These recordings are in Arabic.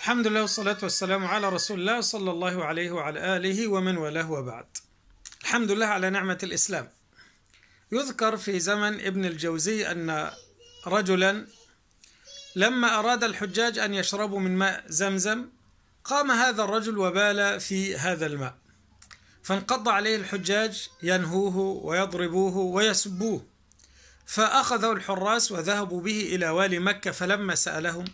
الحمد لله والصلاة والسلام على رسول الله صلى الله عليه وعلى آله ومن والاه وبعد الحمد لله على نعمة الإسلام يذكر في زمن ابن الجوزي أن رجلا لما أراد الحجاج أن يشربوا من ماء زمزم قام هذا الرجل وبال في هذا الماء فانقض عليه الحجاج ينهوه ويضربوه ويسبوه فأخذه الحراس وذهبوا به إلى والي مكة فلما سألهم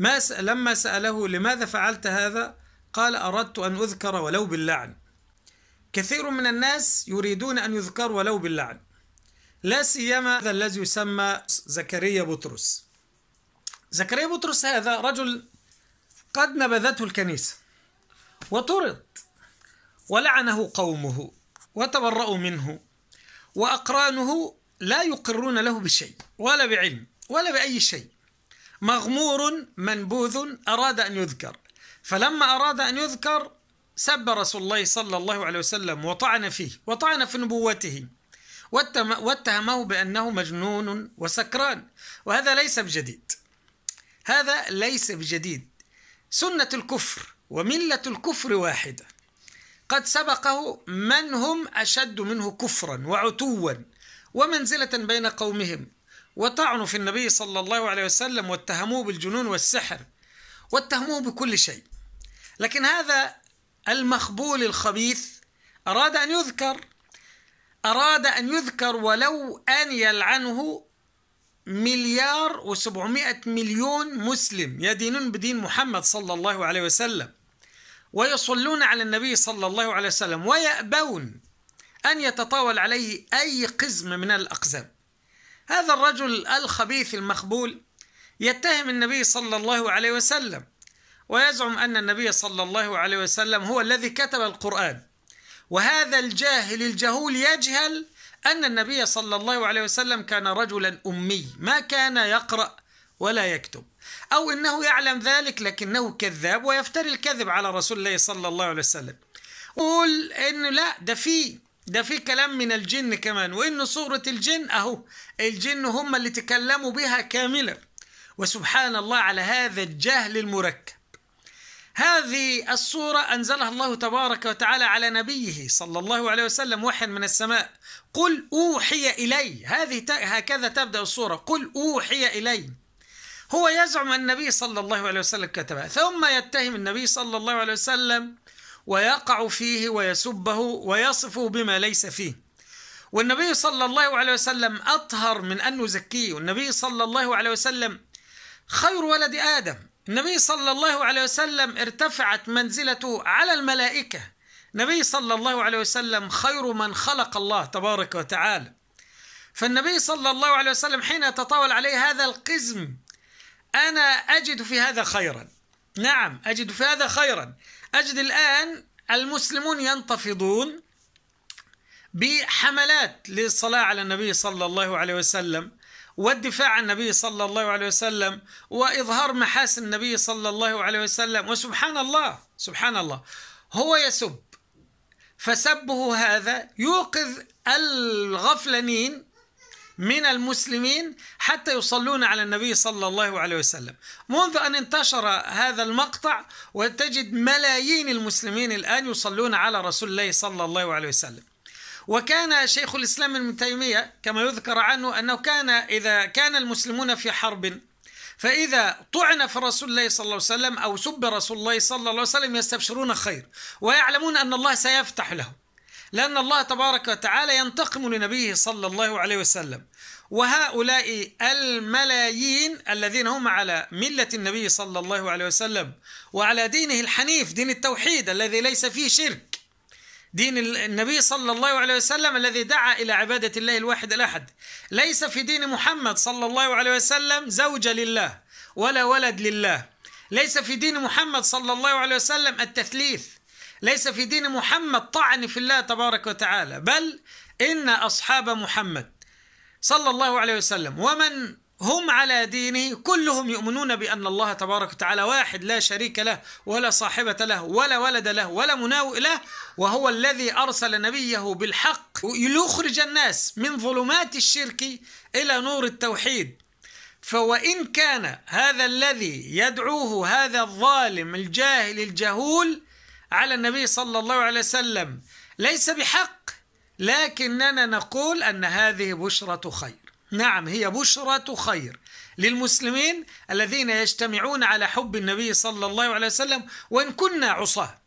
ما س... لما سأله لماذا فعلت هذا قال أردت أن أذكر ولو باللعن كثير من الناس يريدون أن يذكر ولو باللعن لا سيما هذا الذي يسمى زكريا بطرس زكريا بطرس هذا رجل قد نبذته الكنيسة وطرد ولعنه قومه وتبرأوا منه وأقرانه لا يقرون له بشيء ولا بعلم ولا بأي شيء مغمور منبوذ أراد أن يذكر فلما أراد أن يذكر سب رسول الله صلى الله عليه وسلم وطعن فيه وطعن في نبوته واتهمه بأنه مجنون وسكران وهذا ليس بجديد هذا ليس بجديد سنة الكفر وملة الكفر واحدة قد سبقه من هم أشد منه كفرا وعتوا ومنزلة بين قومهم وطعنوا في النبي صلى الله عليه وسلم واتهموه بالجنون والسحر واتهموه بكل شيء لكن هذا المخبول الخبيث أراد أن يذكر أراد أن يذكر ولو أن يلعنه مليار وسبعمائة مليون مسلم يدينون بدين محمد صلى الله عليه وسلم ويصلون على النبي صلى الله عليه وسلم ويأبون أن يتطاول عليه أي قزم من الأقزام هذا الرجل الخبيث المخبول يتهم النبي صلى الله عليه وسلم ويزعم أن النبي صلى الله عليه وسلم هو الذي كتب القرآن وهذا الجاهل الجهول يجهل أن النبي صلى الله عليه وسلم كان رجلا أمي ما كان يقرأ ولا يكتب أو أنه يعلم ذلك لكنه كذاب ويفتري الكذب على رسول الله صلى الله عليه وسلم قول أنه لا ده فيه ده في كلام من الجن كمان وإن صورة الجن أهو الجن هم اللي تكلموا بها كاملا وسبحان الله على هذا الجهل المركب هذه الصورة أنزلها الله تبارك وتعالى على نبيه صلى الله عليه وسلم وحيا من السماء قل أوحي إلي هذه هكذا تبدأ الصورة قل أوحي إلي هو يزعم النبي صلى الله عليه وسلم كتبها ثم يتهم النبي صلى الله عليه وسلم ويقع فيه ويسبه ويصفه بما ليس فيه والنبي صلى الله عليه وسلم أطهر من أن نزكيه والنبي صلى الله عليه وسلم خير ولد آدم النبي صلى الله عليه وسلم ارتفعت منزلته على الملائكة النبي صلى الله عليه وسلم خير من خلق الله تبارك وتعالى فالنبي صلى الله عليه وسلم حين يتطاول عليه هذا القزم أنا أجد في هذا خيرا نعم أجد في هذا خيرا أجد الآن المسلمون ينتفضون بحملات للصلاة على النبي صلى الله عليه وسلم والدفاع عن النبي صلى الله عليه وسلم وإظهار محاسن النبي صلى الله عليه وسلم وسبحان الله سبحان الله هو يسب فسبه هذا يوقظ الغفلانين من المسلمين حتى يصلون على النبي صلى الله عليه وسلم منذ أن انتشر هذا المقطع وتجد ملايين المسلمين الآن يصلون على رسول الله صلى الله عليه وسلم وكان شيخ الإسلام ابن تيمية كما يذكر عنه أنه كان إذا كان المسلمون في حرب فإذا طعن في رسول الله صلى الله عليه وسلم أو سب رسول الله صلى الله عليه وسلم يستبشرون خير ويعلمون أن الله سيفتح لهم لأن الله تبارك وتعالى ينتقم لنبيه صلى الله عليه وسلم وهؤلاء الملايين الذين هم على ملة النبي صلى الله عليه وسلم وعلى دينه الحنيف دين التوحيد الذي ليس فيه شرك دين النبي صلى الله عليه وسلم الذي دعا إلى عبادة الله الواحد الأحد ليس في دين محمد صلى الله عليه وسلم زوجة لله ولا ولد لله ليس في دين محمد صلى الله عليه وسلم التثليث ليس في دين محمد طعن في الله تبارك وتعالى بل إن أصحاب محمد صلى الله عليه وسلم ومن هم على دينه كلهم يؤمنون بأن الله تبارك وتعالى واحد لا شريك له ولا صاحبة له ولا ولد له ولا مناوئ له وهو الذي أرسل نبيه بالحق ليخرج الناس من ظلمات الشرك إلى نور التوحيد فوإن كان هذا الذي يدعوه هذا الظالم الجاهل الجهول على النبي صلى الله عليه وسلم ليس بحق لكننا نقول ان هذه بشرة خير. نعم هي بشرة خير للمسلمين الذين يجتمعون على حب النبي صلى الله عليه وسلم وان كنا عصاه.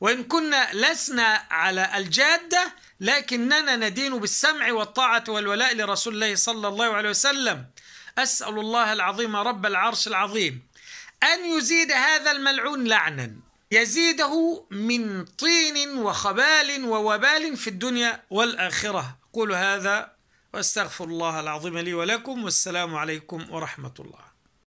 وان كنا لسنا على الجاده لكننا ندين بالسمع والطاعه والولاء لرسول الله صلى الله عليه وسلم. اسال الله العظيم رب العرش العظيم ان يزيد هذا الملعون لعنا يزيده من طين وخبال ووبال في الدنيا والآخرة قولوا هذا واستغفر الله العظيم لي ولكم والسلام عليكم ورحمة الله